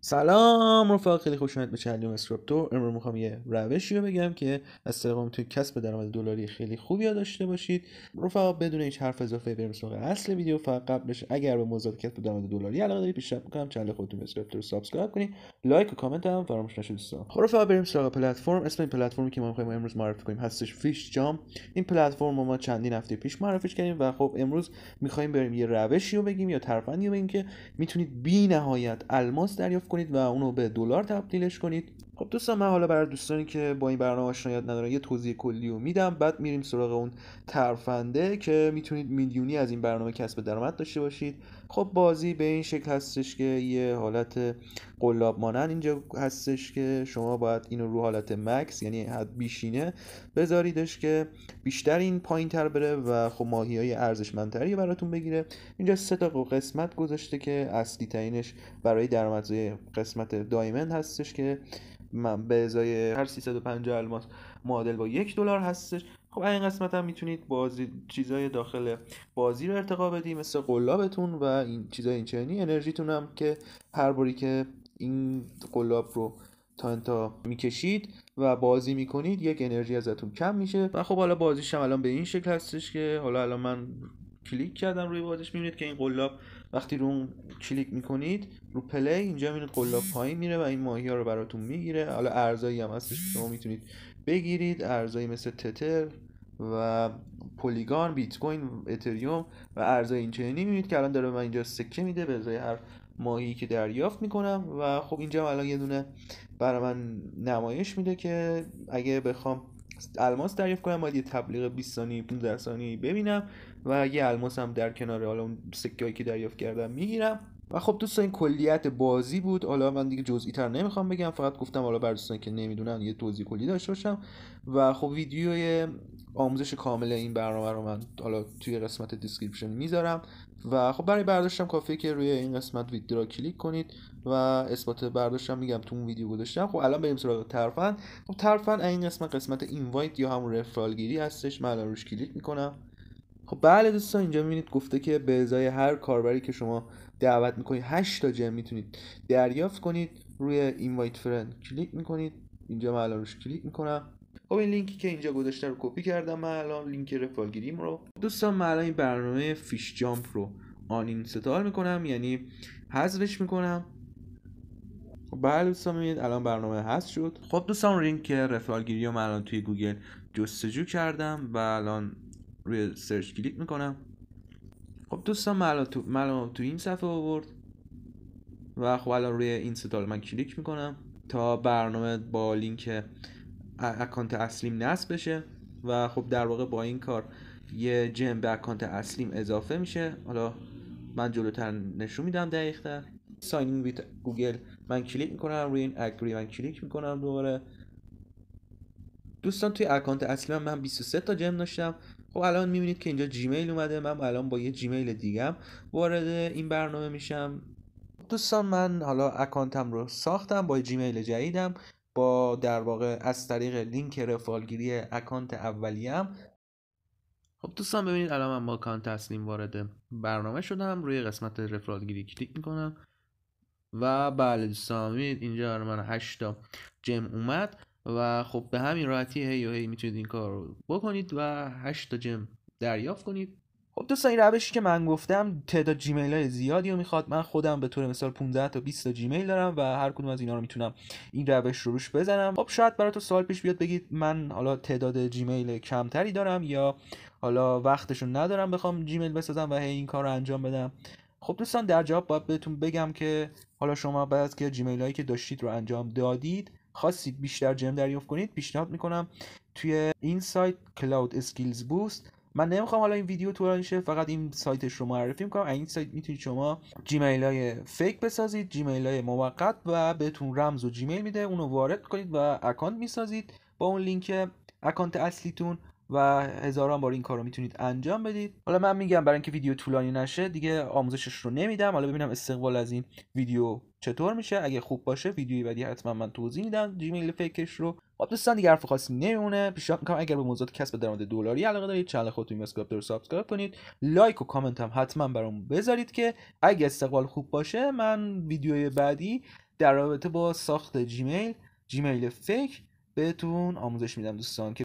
سلام رفقا خیلی خوش اومدید به چنل اسکریپتور امروز میخوام یه روشی رو بگم که از طریق میتونید کسب درآمد دلاری خیلی خوبی ها داشته باشید رفقا بدون هیچ حرف اضافه بریم سراغ اصل ویدیو فقط قبلش اگر به موضوع کسب درآمد دلاری علاقه دارید پیشنهاد میکنم چنل خودتون اسکریپتور سابسکرایب کنید لایک و کامنت هم فراموش نشه دوستان خب رفقا بریم سراغ پلتفرم اسم این پلتفرمی که ما میخوایم امروز معرفی کنیم هستش فیش جام این پلتفرم ما چندین هفته پیش معرفیش کردیم و خب امروز میخوایم بریم یه روشی رو بگیم یا ترفندی رو بگیم که میتونید بی‌نهایت الماس دریافت کنید و اونو به دلار تبدیلش کنید خب دوستان من حالا برای دوستانی که با این برنامه آشنایت ندارن یه توضیح کلی رو میدم بعد میریم سراغ اون ترفنده که میتونید میلیونی از این برنامه کسب درآمد داشته باشید خب بازی به این شکل هستش که یه حالت قلاب اینجا هستش که شما باید اینو رو حالت مکس یعنی حد بیشینه بذاریدش که بیشتر این پایین تر بره و خب ماهی های ارزشمندتری براتون بگیره اینجا سه تا قسمت گذاشته که اصلی ترینش برای درآمدزایی قسمت دایمند هستش که من به ازای هر 350 الماس معادل با یک دلار هستش خب این قسمت هم میتونید بازی چیزای داخل بازی رو ارتقا بدید مثل قلابتون و این چیزای این انرژیتون هم که هر باری که این قلاب رو تا انتا میکشید و بازی میکنید یک انرژی ازتون کم میشه و خب حالا بازیش هم الان به این شکل هستش که حالا الان من کلیک کردم روی بازش میبینید که این قلاب وقتی رو اون کلیک میکنید رو پلی اینجا میبینید قلاب پایین میره و این ماهی ها رو براتون میگیره حالا ارزایی هم هستش شما میتونید بگیرید ارزایی مثل تتر و پولیگان بیت کوین اتریوم و این اینچنینی میبینید که الان داره من اینجا سکه میده به ازای هر ماهی که دریافت میکنم و خب اینجا الان یه دونه برای من نمایش میده که اگه بخوام الماس دریافت کنم باید یه تبلیغ 20 ثانیه 15 ثانیه ببینم و یه الماس هم در کنار حالا اون سکه که دریافت کردم میگیرم و خب دوستان این کلیت بازی بود حالا من دیگه جزئی تر نمیخوام بگم فقط گفتم حالا بر دوستان که نمیدونن یه توضیح کلی داشته باشم و خب ویدیوی آموزش کامل این برنامه رو من حالا توی قسمت دیسکریپشن میذارم و خب برای برداشتم کافیه که روی این قسمت ویدیو را کلیک کنید و اثبات برداشتم میگم تو اون ویدیو گذاشتم خب الان بریم سراغ ترفند خب ترفند این قسمت قسمت اینوایت یا همون رفرال گیری هستش من روش کلیک میکنم خب بله دوستان اینجا میبینید گفته که به ازای هر کاربری که شما دعوت میکنید 8 تا جم میتونید دریافت کنید روی اینوایت فرند کلیک میکنید اینجا من الان روش کلیک میکنم خب این لینکی که اینجا گذاشته رو کپی کردم من الان لینک گیریم رو دوستان من الان این برنامه فیش جامپ رو آن اینستال میکنم یعنی حذفش میکنم خب بله دوستان میبینید الان برنامه هست شد خب دوستان لینک گیری رو من الان توی گوگل جستجو کردم و الان روی سرچ کلیک میکنم خب دوستان من تو, تو این صفحه آورد و خب الان روی این ستال من کلیک میکنم تا برنامه با لینک اکانت اصلیم نصب بشه و خب در واقع با این کار یه جم به اکانت اصلیم اضافه میشه حالا من جلوتر نشون میدم تر ساین ویت گوگل من کلیک میکنم روی این اگری من کلیک میکنم دوباره دوستان توی اکانت اصلی من, من 23 تا جم داشتم خب الان میبینید که اینجا جیمیل اومده من الان با یه جیمیل دیگم وارد این برنامه میشم دوستان من حالا اکانتم رو ساختم با جیمیل جدیدم با در واقع از طریق لینک رفالگیری اکانت اولیم خب دوستان ببینید الان من با اکانت اصلیم وارد برنامه شدم روی قسمت رفرالگیری کلیک میکنم و بله دوستان ببینید اینجا من 8 تا جم اومد و خب به همین راحتی هی و هی میتونید این کار رو بکنید و 8 تا جم دریافت کنید خب دوستان این روشی که من گفتم تعداد جیمیل های زیادی رو میخواد من خودم به طور مثال 15 تا 20 تا جیمیل دارم و هر کدوم از اینا رو میتونم این روش رو روش بزنم خب شاید برای تو سوال پیش بیاد بگید من حالا تعداد جیمیل کمتری دارم یا حالا وقتشو ندارم بخوام جیمیل بسازم و هی این کار رو انجام بدم خب دوستان در جواب باید بهتون بگم که حالا شما بعد که جیمیل هایی که داشتید رو انجام دادید خواستید بیشتر جم دریافت کنید پیشنهاد میکنم توی این سایت کلاود اسکیلز بوست من نمیخوام حالا این ویدیو طولانی شه فقط این سایتش رو معرفی میکنم این سایت میتونید شما جیمیل های فیک بسازید جیمیل های موقت و بهتون رمز و جیمیل میده اونو وارد کنید و اکانت میسازید با اون لینک اکانت اصلیتون و هزاران بار این کار رو میتونید انجام بدید حالا من میگم برای اینکه ویدیو طولانی نشه دیگه آموزشش رو نمیدم حالا ببینم استقبال از این ویدیو چطور میشه اگه خوب باشه ویدیوی بعدی حتما من توضیح میدم جیمیل فکرش رو خب دوستان دیگه حرف خاصی نمیمونه پیشنهاد میکنم اگر به موضوع کسب درآمد دلاری علاقه دارید چنل خودتون اینوستگاپ رو سابسکرایب کنید لایک و کامنت هم حتما برام بذارید که اگه استقبال خوب باشه من ویدیوی بعدی در رابطه با ساخت جیمیل جیمیل فکر بهتون آموزش میدم دوستان که